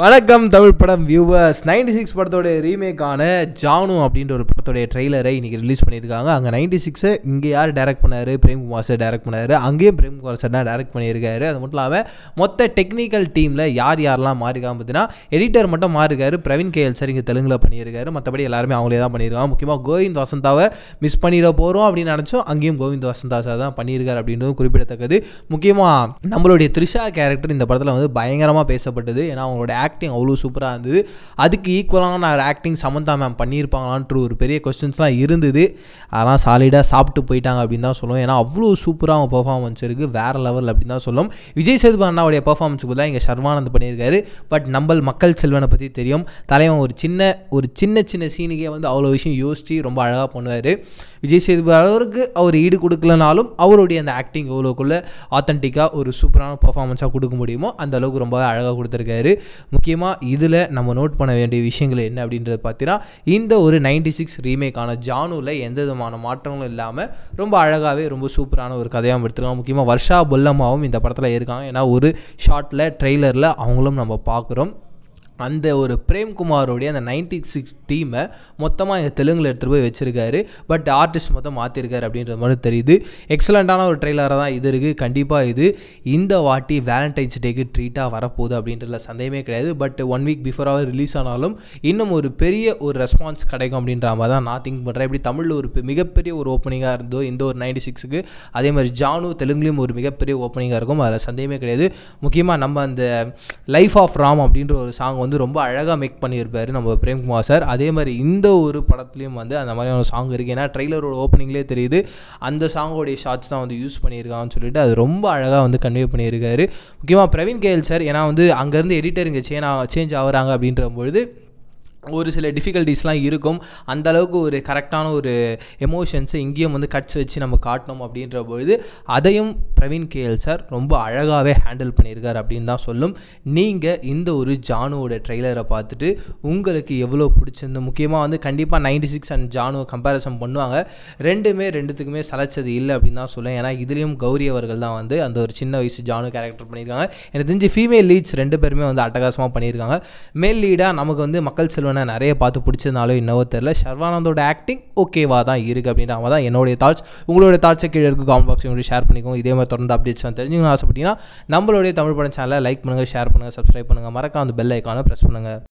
வணக்கம் தமிழ் படம் viewers ninety six படத்தோடைய ரீமேக்கான ஜானு அப்படின்ற ஒரு படத்தோடைய ட்ரெய்லரை இன்றைக்கி ரிலீஸ் பண்ணியிருக்காங்க அங்கே நைன்டி சிக்ஸை இங்கே யார் டேரக்ட் பண்ணார் பிரேம்குமார் சார் டேரக்ட் பண்ணார் அங்கேயும் பிரேம்குமார் சார் தான் டேரக்ட் பண்ணியிருக்காரு அது மட்டும் இல்லாமல் மொத்த டெக்னிக்கல் டீமில் யார் யாரெல்லாம் மாறிக்காம பார்த்தீங்கன்னா எடிட்டர் மட்டும் மாறிருக்காரு பிரவீன் கேஎல் சார் இங்கே தெலுங்கில் பண்ணியிருக்காரு மற்றபடி எல்லாருமே அவங்களே தான் பண்ணியிருக்காங்க முக்கியமாக கோவிந்த் வசந்தாவை மிஸ் பண்ணிட போகிறோம் அப்படின்னு நினச்சோம் அங்கேயும் கோவிந்த் வசந்தா சார் தான் பண்ணியிருக்காரு அப்படின்றதும் குறிப்பிடத்தக்கது முக்கியமாக நம்மளுடைய த்ரிஷா கேரக்டர் இந்த படத்தில் வந்து பயங்கரமாக பேசப்பட்டது ஏன்னா அவங்களோட ஆக்டிங் அவ்வளோ சூப்பராக இருந்தது அதுக்கு ஈக்குவலாக நான் ஆக்டிங் சமந்தா மேம் பண்ணியிருப்பாங்களான்ற ஒரு பெரிய கொஸ்டின்ஸ்லாம் இருந்தது அதெல்லாம் சாலிடாக சாப்பிட்டு போயிட்டாங்க அப்படின்னு தான் சொல்லுவோம் ஏன்னா அவ்வளோ சூப்பராக அவங்க பர்ஃபார்மன்ஸ் இருக்குது வேறு லெவல் அப்படின்னு தான் சொல்லும் விஜய் சேதுபதி அண்ணாவுடைய பர்ஃபார்மன்ஸுக்கு தான் இங்கே சர்வானந்த் பண்ணியிருக்காரு பட் நம்மள் மக்கள் செல்வனை பற்றி தெரியும் தலைவன் ஒரு சின்ன ஒரு சின்ன சின்ன சீனுக்கே வந்து அவ்வளோ விஷயம் யோசித்து ரொம்ப அழகாக பண்ணுவார் விஜய் சேதுபதி அளவுக்கு அவர் ஈடு கொடுக்கலனாலும் அவருடைய அந்த ஆக்டிங் எவ்வளோக்குள்ளே ஆத்தென்டிக்காக ஒரு சூப்பரான பர்ஃபார்மன்ஸாக கொடுக்க முடியுமோ அந்த அளவுக்கு ரொம்ப அழகாக கொடுத்துருக்காரு முக்கியமாக இதில் நம்ம நோட் பண்ண வேண்டிய விஷயங்கள் என்ன அப்படின்றது பார்த்தீங்கன்னா இந்த ஒரு நைன்டி சிக்ஸ் ரீமேக்கான ஜானுவில் எந்த விதமான மாற்றங்களும் இல்லாமல் ரொம்ப அழகாகவே ரொம்ப சூப்பரான ஒரு கதையாகவும் எடுத்துருக்காங்க முக்கியமாக வர்ஷா பொல்லம்மாவும் இந்த படத்தில் இருக்காங்க ஏன்னா ஒரு ஷார்ட்டில் ட்ரெய்லரில் அவங்களும் நம்ம பார்க்குறோம் அந்த ஒரு பிரேம்குமாரோடைய அந்த நைன்டி சிக்ஸ் டீமை மொத்தமாக எங்கள் தெலுங்கில் எடுத்துகிட்டு போய் வச்சுருக்காரு பட் ஆர்டிஸ்ட் மொத்தம் மாற்றிருக்காரு அப்படின்ற மாதிரி தெரியுது எக்ஸலண்ட்டான ஒரு ட்ரெய்லராக தான் இது இருக்குது கண்டிப்பாக இது இந்த வாட்டி வேலண்டைன்ஸ் டேக்கு ட்ரீட்டாக வரப்போகுது அப்படின்றதுல சந்தேகமே கிடையாது பட் ஒன் வீக் பிஃபோராக ரிலீஸ் ஆனாலும் இன்னும் ஒரு பெரிய ஒரு ரெஸ்பான்ஸ் கிடைக்கும் அப்படின்ற மாதிரி தான் நான் திங்க் பண்ணுறேன் இப்படி தமிழில் ஒரு மிகப்பெரிய ஒரு ஓப்பனிங்காக இருந்தோ இந்த ஒரு நைன்டி சிக்ஸுக்கு அதே மாதிரி ஜானு தெலுங்குலேயும் ஒரு மிகப்பெரிய ஓப்பனிங்காக இருக்கும் அதில் சந்தேகமே கிடையாது முக்கியமாக நம்ம அந்த லைஃப் ஆஃப் ராம் அப்படின்ற ஒரு சாங் வந்து வந்து ரொம்ப அழகாக மேக் பண்ணியிருப்பார் நம்ம பிரேம்குமார் சார் அதே மாதிரி இந்த ஒரு படத்துலேயும் வந்து அந்த மாதிரியான சாங் இருக்குது ஏன்னா ட்ரெய்லரோட ஓப்பனிங்லேயே தெரியுது அந்த சாங்கோடைய ஷார்ட்ஸ் தான் வந்து யூஸ் பண்ணியிருக்காங்கன்னு சொல்லிட்டு அது ரொம்ப அழகாக வந்து கன்வே பண்ணியிருக்காரு முக்கியமாக பிரவீன் கேயல் சார் ஏன்னா வந்து அங்கேருந்து எடிட்டர் இங்கே சேனா சேஞ்ச் ஆகுறாங்க அப்படின்ற பொழுது ஒரு சில டிஃபிகல்ட்டிஸ்லாம் இருக்கும் அந்த அளவுக்கு ஒரு கரெக்டான ஒரு எமோஷன்ஸை இங்கேயும் வந்து கட்ஸ் வச்சு நம்ம காட்டணும் அப்படின்ற பொழுது அதையும் பிரவீன் கேஎல் சார் ரொம்ப அழகாகவே ஹேண்டில் பண்ணியிருக்கார் அப்படின்னு தான் சொல்லும் நீங்கள் இந்த ஒரு ஜானுவோட ட்ரெய்லரை பார்த்துட்டு உங்களுக்கு எவ்வளோ பிடிச்சிருந்தோம் முக்கியமாக வந்து கண்டிப்பாக ninety six and Jaanu comparison பண்ணுவாங்க ரெண்டுமே ரெண்டுத்துக்குமே சலைச்சது இல்லை அப்படின்னு தான் சொல்லுவேன் ஏன்னா இதுலேயும் கௌரி அவர்கள் தான் வந்து அந்த ஒரு சின்ன வயசு ஜானு கேரக்டர் பண்ணியிருக்காங்க எனக்கு தெரிஞ்சு ஃபீமேல் லீட்ஸ் ரெண்டு பேருமே வந்து அட்டகாசமாக பண்ணியிருக்காங்க மேல் லீடாக நமக்கு வந்து மக்கள் செல்வனை நிறைய பார்த்து பிடிச்சதுனாலும் இன்னவோ தெரில ஷர்வானந்தோட ஆக்டிங் ஓகேவாக தான் இருக்குது அப்படின்ற தான் என்னுடைய தாட்ஸ் உங்களுடைய தாட்ஸை கீழே இருக்க காமெண்ட் பாக்ஸ் ஷேர் பண்ணிக்கோங்க இதே மாதிரி தொடர்ந்து அப்டேட்ஸ் தெரிஞ்சுக்கணும்னு ஆசைப்பட்டீங்கன்னா நம்மளுடைய தமிழ் படம் சேனலை லைக் பண்ணுங்கள் ஷேர் பண்ணுங்கள் சப்ஸ்கிரைப் பண்ணுங்கள் மறக்காம அந்த பெல் ஐக்கானை ப்ரெஸ் பண்ணுங்கள்